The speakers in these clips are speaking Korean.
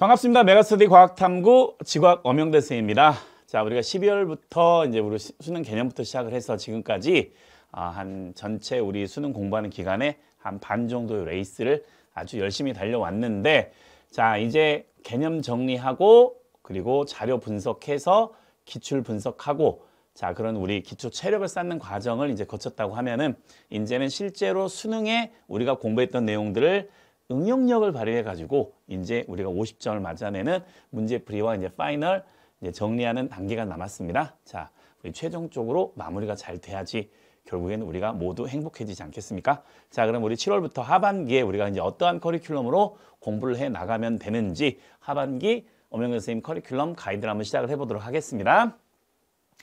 반갑습니다. 메가스터디 과학탐구 지과학 엄영대 선생입니다. 자, 우리가 12월부터 이제 우리 수능 개념부터 시작을 해서 지금까지 아, 한 전체 우리 수능 공부하는 기간에 한 반 정도의 레이스를 아주 열심히 달려왔는데 자, 이제 개념 정리하고 그리고 자료 분석해서 기출 분석하고 자, 그런 우리 기초 체력을 쌓는 과정을 이제 거쳤다고 하면은 이제는 실제로 수능에 우리가 공부했던 내용들을 응용력을 발휘해 가지고 이제 우리가 50점을 맞아내는 문제풀이와 이제 파이널 이제 정리하는 단계가 남았습니다. 자, 우리 최종적으로 마무리가 잘 돼야지 결국에는 우리가 모두 행복해지지 않겠습니까? 자, 그럼 우리 7월부터 하반기에 우리가 이제 어떠한 커리큘럼으로 공부를 해 나가면 되는지 하반기 엄영 선생님 커리큘럼 가이드를 한번 시작을 해보도록 하겠습니다.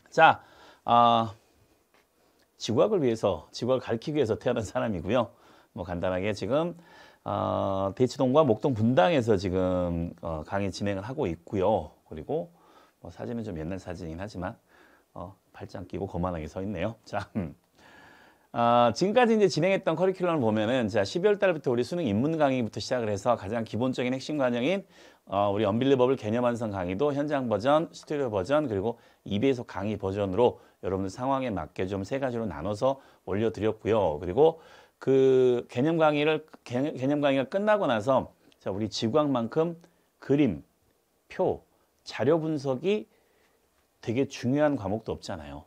자, 아, 어, 지구학을 위해서, 지구학을 가르치기 위해서 태어난 사람이고요. 뭐 간단하게 지금 어, 대치동과 목동 분당에서 지금 어, 강의 진행을 하고 있고요. 그리고 뭐 사진은 좀 옛날 사진이긴 하지만 어, 팔짱 끼고 거만하게 서 있네요. 자, 음. 아, 지금까지 이제 진행했던 커리큘럼을 보면은 자 12월 달부터 우리 수능 입문 강의부터 시작을 해서 가장 기본적인 핵심 과정인 어, 우리 언빌리버블 개념 완성 강의도 현장 버전, 스튜디오 버전 그리고 2배속 강의 버전으로 여러분들 상황에 맞게 좀 세 가지로 나눠서 올려드렸고요. 그리고 그 개념 강의를 개념 강의가 끝나고 나서 자, 우리 지구학만큼 그림, 표, 자료 분석이 되게 중요한 과목도 없잖아요.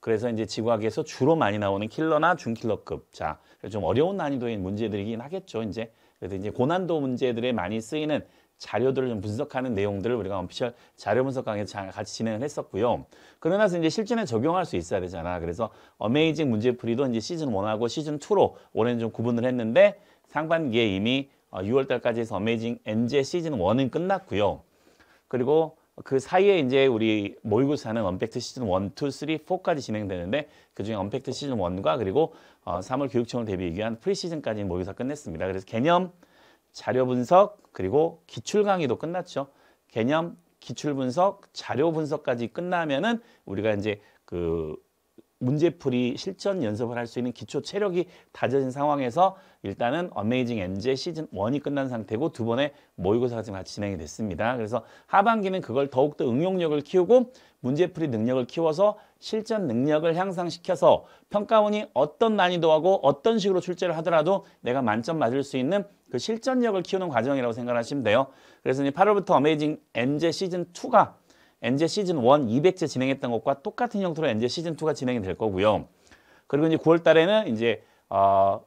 그래서 이제 지구학에서 주로 많이 나오는 킬러나 중킬러급. 자, 좀 어려운 난이도인 문제들이긴 하겠죠. 이제 그래서 이제 고난도 문제들에 많이 쓰이는 자료들을 좀 분석하는 내용들을 우리가 언피셜 자료 분석 강의 같이 진행을 했었고요. 그러나 이제 실전에 적용할 수 있어야 되잖아. 그래서 어메이징 문제풀이도 이제 시즌 원하고 시즌 투로 올해는 좀 구분을 했는데 상반기에 이미 6월 어, 달까지 해서 어메이징 엔제 시즌 원은 끝났고요. 그리고 그 사이에 이제 우리 모의고사는 언팩트 시즌 원, 투, 쓰리, 포까지 진행되는데 그중에 언팩트 시즌 원과 그리고 어, 3월 교육청을 대비하기 위한 프리시즌까지 모의고사 끝냈습니다. 그래서 개념 자료 분석, 그리고 기출 강의도 끝났죠. 개념, 기출 분석, 자료 분석까지 끝나면은 우리가 이제 그 문제풀이 실전 연습을 할 수 있는 기초 체력이 다져진 상황에서 일단은 어메이징 엔 j 시즌 원이 끝난 상태고 두 번의 모의고사가 지금 같이 진행이 됐습니다. 그래서 하반기는 그걸 더욱더 응용력을 키우고 문제풀이 능력을 키워서 실전 능력을 향상시켜서 평가원이 어떤 난이도하고 어떤 식으로 출제를 하더라도 내가 만점 맞을 수 있는 그 실전력을 키우는 과정이라고 생각하시면 돼요. 그래서 이제 8월부터 어메이징 MJ 시즌2가 MJ 시즌1 200제 진행했던 것과 똑같은 형태로 MJ 시즌2가 진행이 될 거고요. 그리고 이제 9월 달에는 이제 어,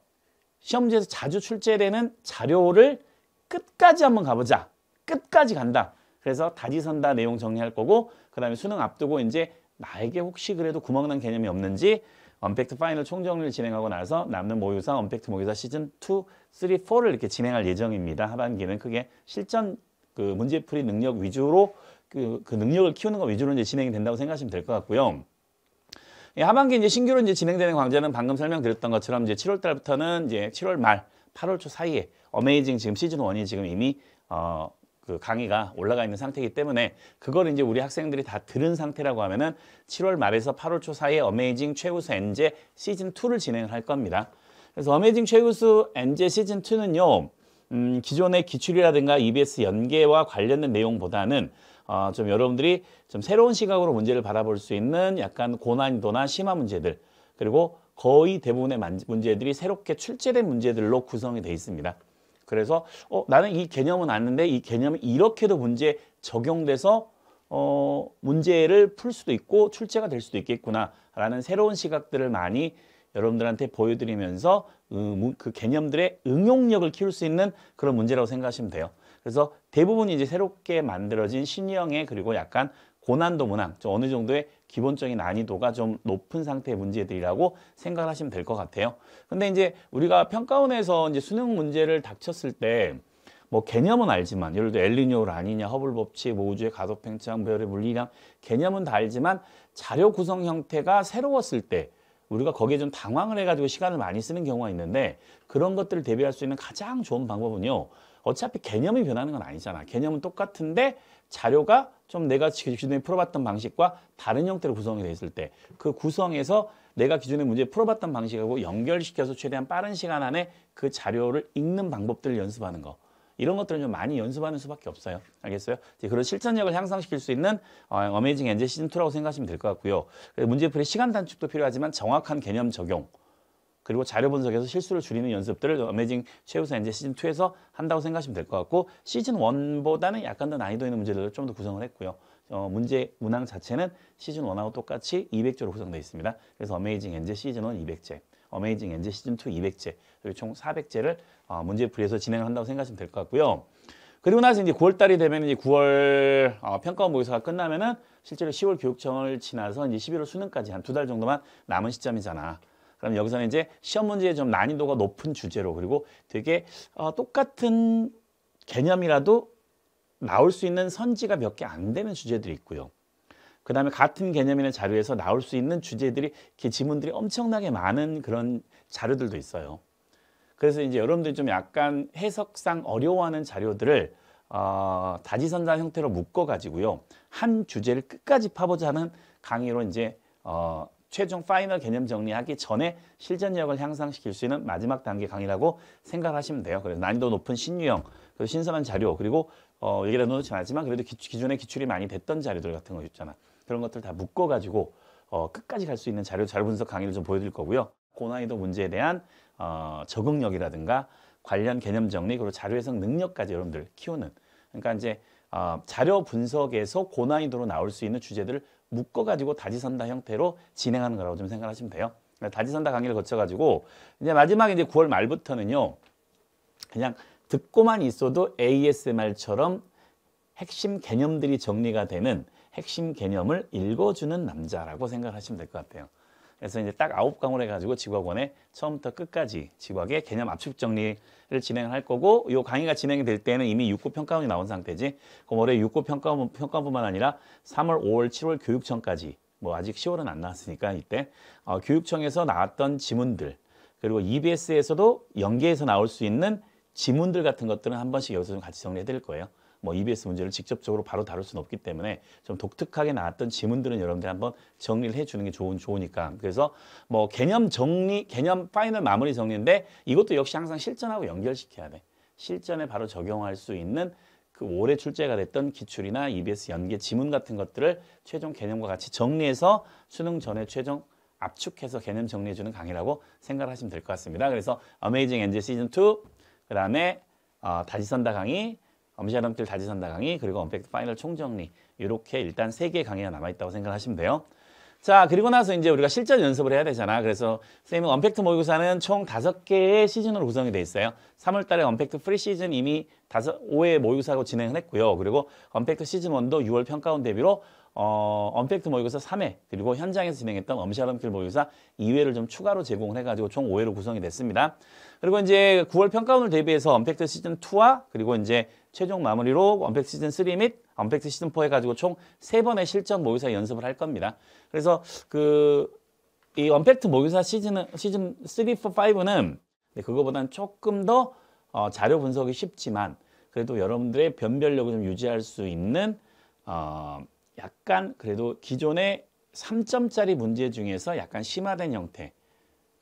시험지에서 자주 출제되는 자료를 끝까지 한번 가보자. 끝까지 간다. 그래서 다지선다 내용 정리할 거고 그 다음에 수능 앞두고 이제 나에게 혹시 그래도 구멍난 개념이 없는지 언팩트 파이널 총정리를 진행하고 나서 남는 모의고사, 언팩트 모의사 시즌 2, 3, 4를 이렇게 진행할 예정입니다. 하반기는 크게 실전 그 문제풀이 능력 위주로 그, 그 능력을 키우는 것 위주로 이제 진행이 된다고 생각하시면 될 것 같고요. 예, 하반기 이제 신규로 이제 진행되는 강좌는 방금 설명드렸던 것처럼 이제 7월 달부터는 이제 7월 말, 8월 초 사이에 어메이징 지금 시즌 1이 지금 이미 어, 그 강의가 올라가 있는 상태이기 때문에 그걸 이제 우리 학생들이 다 들은 상태라고 하면은 7월 말에서 8월 초 사이에 어메이징 최우수 엔제 시즌 2를 진행을 할 겁니다. 그래서 어메이징 최우수 엔제 시즌 2는요. 음, 기존의 기출이라든가 EBS 연계와 관련된 내용보다는 어, 좀 여러분들이 좀 새로운 시각으로 문제를 바라볼 수 있는 약간 고난도나 심화 문제들 그리고 거의 대부분의 만, 문제들이 새롭게 출제된 문제들로 구성이 되어 있습니다. 그래서 어, 나는 이 개념은 아는데 이 개념이 이렇게도 문제 에 적용돼서 어, 문제를 풀 수도 있고 출제가 될 수도 있겠구나라는 새로운 시각들을 많이 여러분들한테 보여드리면서 음, 그 개념들의 응용력을 키울 수 있는 그런 문제라고 생각하시면 돼요. 그래서 대부분 이제 새롭게 만들어진 신형의 그리고 약간 고난도 문항, 어느 정도의 기본적인 난이도가 좀 높은 상태의 문제들이라고 생각 하시면 될 것 같아요. 근데 이제 우리가 평가원에서 이제 수능 문제를 닥쳤을 때 뭐 개념은 알지만 예를 들어 엘리뇨라니냐 허블 법칙 뭐 우주의 가속 팽창 배열의 물리량 개념은 다 알지만 자료 구성 형태가 새로웠을 때 우리가 거기에 좀 당황을 해가지고 시간을 많이 쓰는 경우가 있는데 그런 것들을 대비할 수 있는 가장 좋은 방법은요. 어차피 개념이 변하는 건 아니잖아. 개념은 똑같은데 자료가 좀 내가 기존에 풀어봤던 방식과 다른 형태로 구성이 되어 있을 때 그 구성에서 내가 기존에 문제 풀어봤던 방식하고 연결시켜서 최대한 빠른 시간 안에 그 자료를 읽는 방법들을 연습하는 거 이런 것들은 좀 많이 연습하는 수밖에 없어요. 알겠어요? 이제 그런 실천력을 향상시킬 수 있는 어, 어메이징 엔젤 시즌2라고 생각하시면 될 것 같고요. 문제풀이 시간 단축도 필요하지만 정확한 개념 적용 그리고 자료 분석에서 실수를 줄이는 연습들을 어메이징 최우수 엔젤 시즌 2에서 한다고 생각하시면 될 것 같고 시즌 1보다는 약간 더 난이도 있는 문제들을 좀 더 구성을 했고요. 어, 문제 문항 자체는 시즌 1하고 똑같이 200제로 구성되어 있습니다. 그래서 어메이징 엔젤 시즌 1 200제, 어메이징 엔젤 시즌 2 200제, 그리고 총 400제를 어, 문제풀이해서 진행을 한다고 생각하시면 될 것 같고요. 그리고 나서 이제 9월달이 되면 이제 9월 어, 평가 모의사가 끝나면은 실제로 10월 교육청을 지나서 이제 11월 수능까지 한 두 달 정도만 남은 시점이잖아. 그럼 여기서는 이제 시험 문제의 좀 난이도가 높은 주제로 그리고 되게 어, 똑같은 개념이라도 나올 수 있는 선지가 몇 개 안 되는 주제들이 있고요. 그 다음에 같은 개념이나 자료에서 나올 수 있는 주제들이 이렇게 지문들이 엄청나게 많은 그런 자료들도 있어요. 그래서 이제 여러분들이 좀 약간 해석상 어려워하는 자료들을 어, 다지선다 형태로 묶어가지고요. 한 주제를 끝까지 파보자는 강의로 이제 어, 최종 파이널 개념 정리하기 전에 실전력을 향상시킬 수 있는 마지막 단계 강의라고 생각하시면 돼요. 그래서 난이도 높은 신유형, 그리고 신선한 자료, 그리고 어, 얘기를 해놓지 않지만 그래도 기, 존에 기출이 많이 됐던 자료들 같은 거 있잖아. 그런 것들 다 묶어가지고 어, 끝까지 갈 수 있는 자료 자잘 분석 강의를 좀 보여드릴 거고요. 고난이도 문제에 대한 어, 적응력이라든가 관련 개념 정리 그리고 자료 해석 능력까지 여러분들 키우는 그러니까 이제 어, 자료 분석에서 고난이도로 나올 수 있는 주제들을 묶어가지고 다지선다 형태로 진행하는 거라고 좀 생각하시면 돼요. 그러니까 다지선다 강의를 거쳐가지고 이제 마지막 에 이제 9월 말부터는요. 그냥 듣고만 있어도 ASMR처럼 핵심 개념들이 정리가 되는 핵심 개념을 읽어주는 남자라고 생각하시면 될 것 같아요. 그래서 이제 딱 아홉 강을 해가지고 지구학원에 처음부터 끝까지 지구학의 개념 압축 정리를 진행할 거고 이 강의가 진행이 될 때는 이미 6급 평가원이 나온 상태지 그럼 올해 6급 평가원, 평가원뿐만 아니라 3월, 5월, 7월 교육청까지 뭐 아직 10월은 안 나왔으니까 이때 어, 교육청에서 나왔던 지문들 그리고 EBS에서도 연계해서 나올 수 있는 지문들 같은 것들은 한 번씩 여기서 좀 같이 정리해 드릴 거예요. 뭐 EBS 문제를 직접적으로 바로 다룰 수는 없기 때문에 좀 독특하게 나왔던 지문들은 여러분들 한번 정리를 해주는 게 좋은 좋으니까 그래서 뭐 개념 정리 개념 파이널 마무리 정리인데 이것도 역시 항상 실전하고 연결시켜야 돼 실전에 바로 적용할 수 있는 그 올해 출제가 됐던 기출이나 EBS 연계 지문 같은 것들을 최종 개념과 같이 정리해서 수능 전에 최종 압축해서 개념 정리해주는 강의라고 생각을 하시면 될 것 같습니다. 그래서 어메이징 엔젤 시즌 2, 그 다음에 어, 다시 선다 강의, 엄시아름길 다지 산다 강의 그리고 언팩트 파이널 총정리 이렇게 일단 세개의 강의가 남아있다고 생각하시면 돼요. 자 그리고 나서 이제 우리가 실전 연습을 해야 되잖아. 그래서 선생님은 언팩트 모의고사는 총 다섯 개의 시즌으로 구성이 돼 있어요. 3월 달에 언팩트 프리 시즌 이미 다섯 5회 모의고사로 진행을 했고요. 그리고 언팩트 시즌 원도 6월 평가원 대비로 어, 언팩트 모의고사 3회 그리고 현장에서 진행했던 엄시아름길 모의고사 2회를 좀 추가로 제공을 해가지고 총 5회로 구성이 됐습니다. 그리고 이제 9월 평가원을 대비해서 언팩트 시즌 2와 그리고 이제 최종 마무리로 원팩 트 시즌 3 및 원팩 트 시즌 4 해가지고 총 세번의 실전 모의사 연습을 할 겁니다. 그래서 그 이 원팩트 모의사 시즌은, 시즌 3, 4, 5는 그거보다는 조금 더 어, 자료 분석이 쉽지만 그래도 여러분들의 변별력을 좀 유지할 수 있는 어, 약간 그래도 기존의 3점짜리 문제 중에서 약간 심화된 형태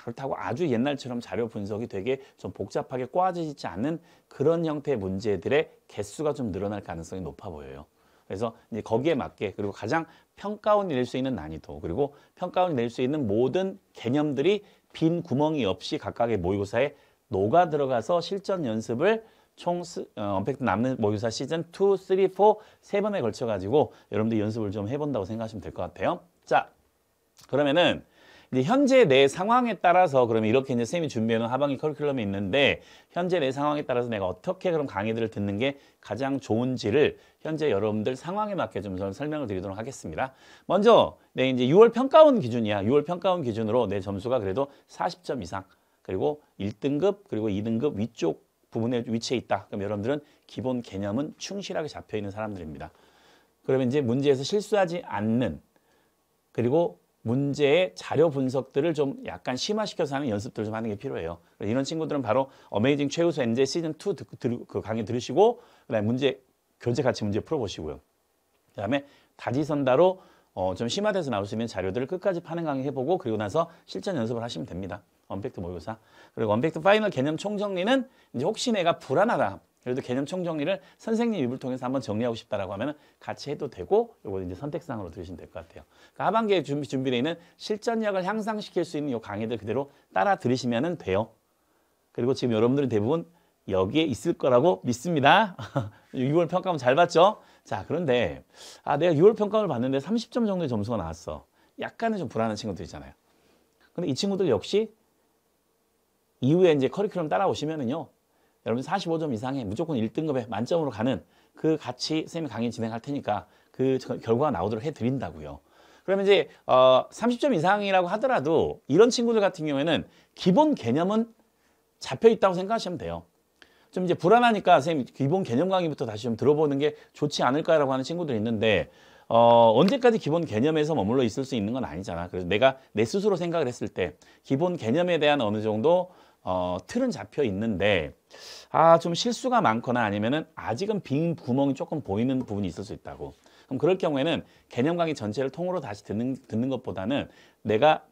그렇다고 아주 옛날처럼 자료 분석이 되게 좀 복잡하게 꼬아지지 않는 그런 형태의 문제들의 개수가 좀 늘어날 가능성이 높아 보여요. 그래서 이제 거기에 맞게 그리고 가장 평가원이 낼 수 있는 난이도 그리고 평가원이 낼 수 있는 모든 개념들이 빈 구멍이 없이 각각의 모의고사에 녹아 들어가서 실전 연습을 총 어, 언팩트 남는 모의고사 시즌 2, 3, 4 세 번에 걸쳐 가지고 여러분들 연습을 좀 해본다고 생각하시면 될 것 같아요. 자 그러면은 이제 현재 내 상황에 따라서 그러면 이렇게 이제 쌤이 준비해놓은 하반기 커리큘럼이 있는데 현재 내 상황에 따라서 내가 어떻게 그럼 강의들을 듣는 게 가장 좋은지를 현재 여러분들 상황에 맞게 좀 저는 설명을 드리도록 하겠습니다. 먼저 네, 이제 6월 평가원 기준이야. 6월 평가원 기준으로 내 점수가 그래도 40점 이상 그리고 1등급 그리고 2등급 위쪽 부분에 위치해 있다. 그럼 여러분들은 기본 개념은 충실하게 잡혀 있는 사람들입니다. 그러면 이제 문제에서 실수하지 않는 그리고 문제의 자료 분석들을 좀 약간 심화시켜서 하는 연습들을 좀 하는 게 필요해요. 이런 친구들은 바로 어메이징 최우수 엔제 시즌2 듣, 그 들, 그 강의 들으시고 그다음에 문제 교재 같이 문제 풀어보시고요. 그다음에 다지선다로 어, 좀 심화돼서 나올 수 있는 자료들을 끝까지 파는 강의 해보고 그리고 나서 실전 연습을 하시면 됩니다. 언팩트 모의고사. 그리고 언팩트 파이널 개념 총정리는 이제 혹시 내가 불안하다. 예를 들어 개념 총정리를 선생님 입을 통해서 한번 정리하고 싶다라고 하면 같이 해도 되고 요거 이제 선택상으로 들으시면 될 것 같아요. 그러니까 하반기에 준비, 준비되어 있는 실전력을 향상시킬 수 있는 요 강의들 그대로 따라 들으시면 돼요. 그리고 지금 여러분들은 대부분 여기에 있을 거라고 믿습니다. 6월 평가원 잘 봤죠? 자 그런데 아 내가 6월 평가원을 봤는데 30점 정도의 점수가 나왔어. 약간은 좀 불안한 친구들 있잖아요. 근데 이 친구들 역시 이후에 이제 커리큘럼 따라오시면은요. 여러분 45점 이상에 무조건 1등급에 만점으로 가는 그 같이 선생님이 강의 진행할 테니까 그 결과가 나오도록 해드린다고요. 그러면 이제 어 30점 이상이라고 하더라도 이런 친구들 같은 경우에는 기본 개념은 잡혀 있다고 생각하시면 돼요. 좀 이제 불안하니까 선생님 기본 개념 강의부터 다시 좀 들어보는 게 좋지 않을까라고 하는 친구들이 있는데 어, 언제까지 기본 개념에서 머물러 있을 수 있는 건 아니잖아. 그래서 내가 내 스스로 생각을 했을 때 기본 개념에 대한 어느 정도 어, 틀은 잡혀 있는데 아 좀 실수가 많거나 아니면은 아직은 빈 구멍이 조금 보이는 부분이 있을 수 있다고 그럼 그럴 경우에는 개념 강의 전체를 통으로 다시 듣는, 듣는 것보다는 내가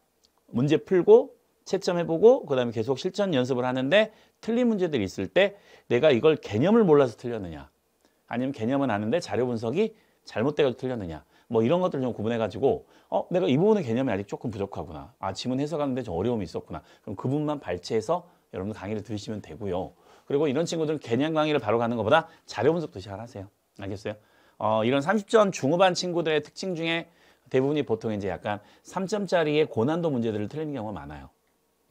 문제 풀고 채점해보고 그 다음에 계속 실전 연습을 하는데 틀린 문제들이 있을 때 내가 이걸 개념을 몰라서 틀렸느냐 아니면 개념은 아는데 자료 분석이 잘못돼가지 틀렸느냐 뭐 이런 것들을 좀 구분해 가지고 어 내가 이 부분의 개념이 아직 조금 부족하구나. 아 지문 해석하는데 좀 어려움이 있었구나. 그럼 그 부분만 발췌해서 여러분들 강의를 들으시면 되고요. 그리고 이런 친구들은 개념 강의를 바로 가는 것보다 자료 분석도 잘 하세요. 알겠어요? 어 이런 30점 중후반 친구들의 특징 중에 대부분이 보통 이제 약간 3점짜리의 고난도 문제들을 틀리는 경우가 많아요.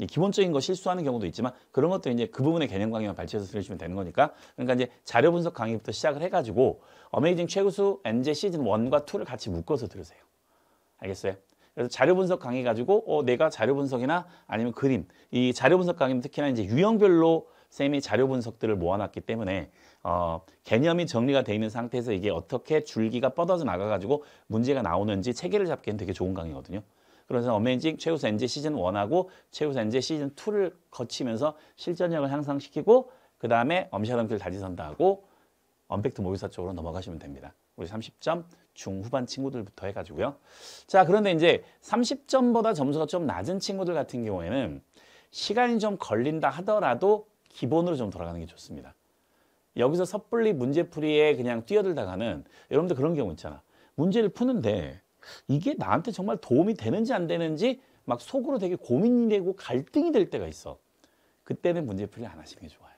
기본적인 거 실수하는 경우도 있지만 그런 것도 이제 그 부분의 개념 강의만 발췌해서 들으시면 되는 거니까 그러니까 이제 자료 분석 강의부터 시작을 해가지고 어메이징 최우수 엔제 시즌 1과 2를 같이 묶어서 들으세요. 알겠어요? 그래서 자료 분석 강의 가지고 어, 내가 자료 분석이나 아니면 그림 이 자료 분석 강의는 특히나 이제 유형별로 쌤이 자료 분석들을 모아놨기 때문에 어, 개념이 정리가 돼 있는 상태에서 이게 어떻게 줄기가 뻗어져 나가가지고 문제가 나오는지 체계를 잡기엔 되게 좋은 강의거든요. 그래서 어메이징 최우수 엔 j 시즌 1하고 최우수 엔 j 시즌 2를 거치면서 실전력을 향상시키고 그 다음에 엄샤덤길 다지선다하고 언팩트 모의사 쪽으로 넘어가시면 됩니다. 우리 30점 중후반 친구들부터 해가지고요. 자 그런데 이제 30점보다 점수가 좀 낮은 친구들 같은 경우에는 시간이 좀 걸린다 하더라도 기본으로 좀 돌아가는 게 좋습니다. 여기서 섣불리 문제풀이에 그냥 뛰어들다가는 여러분들 그런 경우 있잖아. 문제를 푸는데 이게 나한테 정말 도움이 되는지 안 되는지 막 속으로 되게 고민이 되고 갈등이 될 때가 있어. 그때는 문제 풀이 안 하시는 게 좋아요.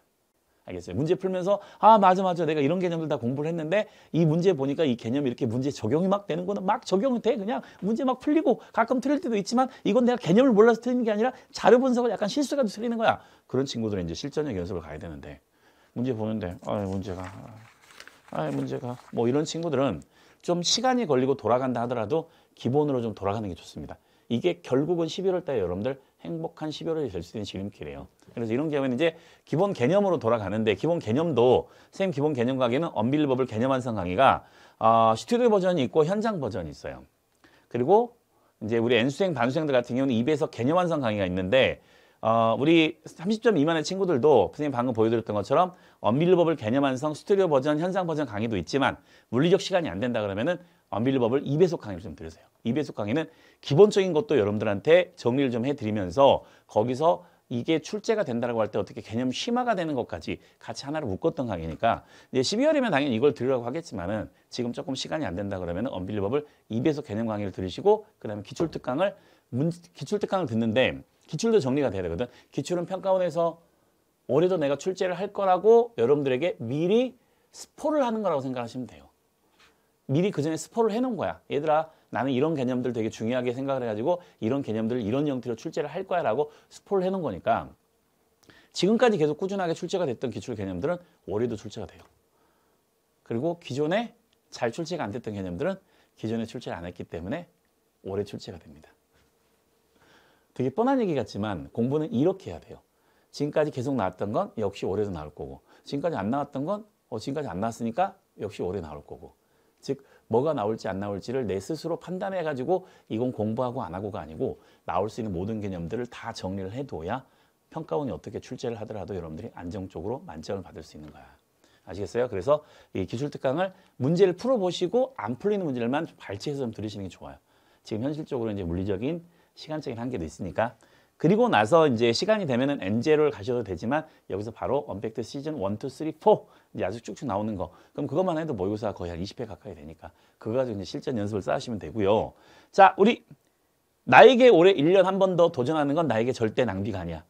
알겠어요? 문제 풀면서 아 맞아 맞아 내가 이런 개념들 다 공부를 했는데 이 문제 보니까 이 개념이 이렇게 문제 적용이 막 되는 거는 막 적용이 돼 그냥 문제 막 풀리고 가끔 틀릴 때도 있지만 이건 내가 개념을 몰라서 틀리는 게 아니라 자료 분석을 약간 실수가 틀리는 거야 그런 친구들은 이제 실전형 연습을 가야 되는데 문제 보는데 아 문제가 아 문제가 뭐 이런 친구들은 좀 시간이 걸리고 돌아간다 하더라도 기본으로 좀 돌아가는 게 좋습니다. 이게 결국은 11월 달에 여러분들 행복한 11월이 될 수 있는 지름길이에요. 그래서 이런 경우에는 이제 기본 개념으로 돌아가는데 기본 개념도 쌤 기본 개념 강의는 언빌리버블 개념 완성 강의가 어, 스튜디오 버전이 있고 현장 버전이 있어요. 그리고 이제 우리 N수행, 반수생들 같은 경우는 입에서 개념 완성 강의가 있는데 어, 우리 30점 미만의 친구들도 선생님 방금 보여드렸던 것처럼 언빌리버블 개념 완성, 스튜디오 버전, 현상 버전 강의도 있지만 물리적 시간이 안 된다 그러면은 언빌리버블 2배속 강의를 좀 들으세요. 2배속 강의는 기본적인 것도 여러분들한테 정리를 좀 해드리면서 거기서 이게 출제가 된다고 할 때 어떻게 개념 심화가 되는 것까지 같이 하나로 묶었던 강의니까 이제 12월이면 당연히 이걸 들으라고 하겠지만은 지금 조금 시간이 안 된다 그러면 언빌리버블 2배속 개념 강의를 들으시고 그 다음에 기출특강을 문, 기출특강을 듣는데 기출도 정리가 돼야 되거든. 기출은 평가원에서 올해도 내가 출제를 할 거라고 여러분들에게 미리 스포를 하는 거라고 생각하시면 돼요. 미리 그 전에 스포를 해놓은 거야. 얘들아 나는 이런 개념들 되게 중요하게 생각을 해가지고 이런 개념들 이런 형태로 출제를 할 거야 라고 스포를 해놓은 거니까 지금까지 계속 꾸준하게 출제가 됐던 기출 개념들은 올해도 출제가 돼요. 그리고 기존에 잘 출제가 안 됐던 개념들은 기존에 출제를 안 했기 때문에 올해 출제가 됩니다. 되게 뻔한 얘기 같지만 공부는 이렇게 해야 돼요. 지금까지 계속 나왔던 건 역시 올해도 나올 거고 지금까지 안 나왔던 건 어, 지금까지 안 나왔으니까 역시 올해 나올 거고 즉 뭐가 나올지 안 나올지를 내 스스로 판단해 가지고 이건 공부하고 안 하고가 아니고 나올 수 있는 모든 개념들을 다 정리를 해둬야 평가원이 어떻게 출제를 하더라도 여러분들이 안정적으로 만점을 받을 수 있는 거야. 아시겠어요? 그래서 이 기술 특강을 문제를 풀어보시고 안 풀리는 문제를만 발췌해서 좀 들으시는 게 좋아요. 지금 현실적으로 이제 물리적인 시간적인 한계도 있으니까 그리고 나서 이제 시간이 되면은 엔젤을 가셔도 되지만 여기서 바로 언팩트 시즌 1, 2, 3, 4 이제 아주 쭉쭉 나오는 거 그럼 그것만 해도 모의고사 가 거의 한 20회 가까이 되니까 그거 가지고 이제 실전 연습을 쌓으시면 되고요 자 우리 나에게 올해 1년 한 번 더 도전하는 건 나에게 절대 낭비가 아니야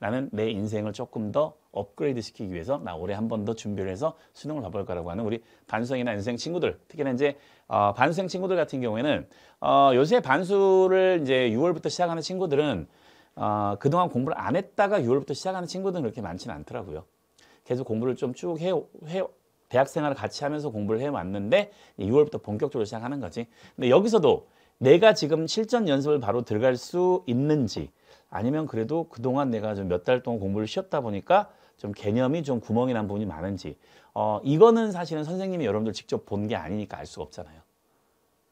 나는 내 인생을 조금 더 업그레이드 시키기 위해서 나 올해 한 번 더 준비를 해서 수능을 봐볼 거라고 하는 우리 반수생이나 인생 친구들 특히나 이제 어, 반수생 친구들 같은 경우에는 어, 요새 반수를 이제 6월부터 시작하는 친구들은 어, 그동안 공부를 안 했다가 6월부터 시작하는 친구들은 그렇게 많지는 않더라고요. 계속 공부를 좀 쭉 해, 해 대학 생활을 같이 하면서 공부를 해왔는데 6월부터 본격적으로 시작하는 거지. 근데 여기서도 내가 지금 실전 연습을 바로 들어갈 수 있는지 아니면 그래도 그동안 내가 좀 몇 달 동안 공부를 쉬었다 보니까 좀 개념이 좀 구멍이 난 부분이 많은지 어, 이거는 사실은 선생님이 여러분들 직접 본 게 아니니까 알 수가 없잖아요.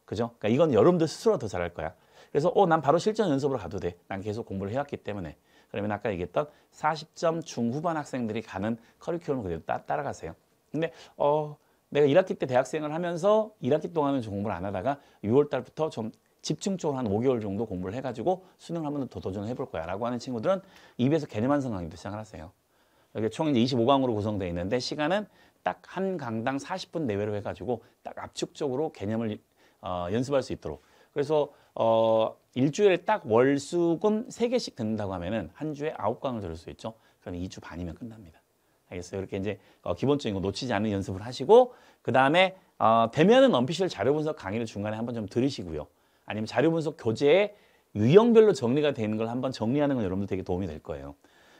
그죠? 그러니까 이건 여러분들 스스로 더 잘할 거야. 그래서 어, 난 바로 실전 연습으로 가도 돼. 난 계속 공부를 해왔기 때문에. 그러면 아까 얘기했던 40점 중후반 학생들이 가는 커리큘럼 그대로 따, 따라가세요. 근데 어, 내가 1학기 때 대학생을 하면서 1학기 동안은 공부를 안 하다가 6월 달부터 좀 집중적으로 한 5개월 정도 공부를 해가지고 수능을 한번더 도전해 볼 거야 라고 하는 친구들은 입에서개념완성 강의부터 시작을 하세요. 여기 총 이제 25강으로 구성되어 있는데 시간은 딱 한 강당 40분 내외로 해가지고 딱 압축적으로 개념을 어, 연습할 수 있도록 그래서 어, 일주일에 딱 월수금 3개씩 듣는다고 하면은 한 주에 9 강을 들을 수 있죠. 그럼 2주 반이면 끝납니다. 알겠어요? 이렇게 이제 어, 기본적인 거 놓치지 않는 연습을 하시고 그 다음에 어, 되면은 언피셜 자료 분석 강의를 중간에 한 번 좀 들으시고요. 아니면 자료 분석 교재에 유형별로 정리가 되는 걸 한번 정리하는 건 여러분들 되게 도움이 될 거예요.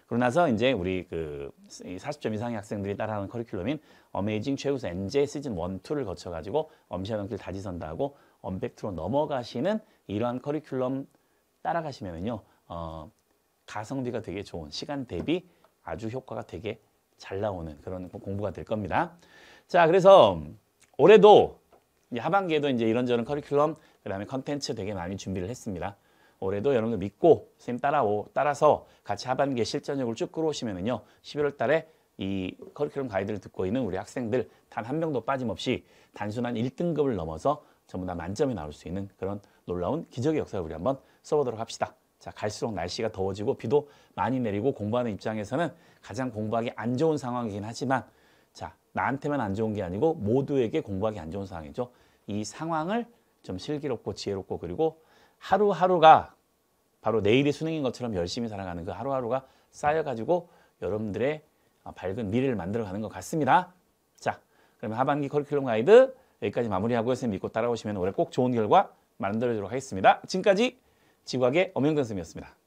그러고 나서 이제 우리 그 40점 이상의 학생들이 따라하는 커리큘럼인 어메이징 최우수 엔제 시즌 1, 2를 거쳐가지고 엄시아명길 다지선다고 언백트로 넘어가시는 이러한 커리큘럼 따라가시면요. 어, 가성비가 되게 좋은 시간 대비 아주 효과가 되게 잘 나오는 그런 공부가 될 겁니다. 자, 그래서 올해도 하반기에도 이제 이런저런 커리큘럼 그 다음에 컨텐츠 되게 많이 준비를 했습니다. 올해도 여러분들 믿고 선생님 따라오, 따라서 같이 하반기에 실전적으로 쭉 끌어오시면은요. 11월 달에 이 커리큘럼 가이드를 듣고 있는 우리 학생들 단 한 명도 빠짐없이 단순한 1등급을 넘어서 전부 다 만점이 나올 수 있는 그런 놀라운 기적의 역사를 우리 한번 써보도록 합시다. 자 갈수록 날씨가 더워지고 비도 많이 내리고 공부하는 입장에서는 가장 공부하기 안 좋은 상황이긴 하지만 자 나한테만 안 좋은 게 아니고 모두에게 공부하기 안 좋은 상황이죠. 이 상황을 좀실기롭고 지혜롭고 그리고 하루하루가 바로 내일이 수능인 것처럼 열심히 살아가는 그 하루하루가 쌓여가지고 여러분들의 아, 밝은 미래를 만들어가는 것 같습니다. 자, 그러면 하반기 커리큘럼 가이드 여기까지 마무리하고 선생님 믿고 따라오시면 올해 꼭 좋은 결과 만들어주도록 하겠습니다. 지금까지 지구학의 엄영근 선생님이었습니다.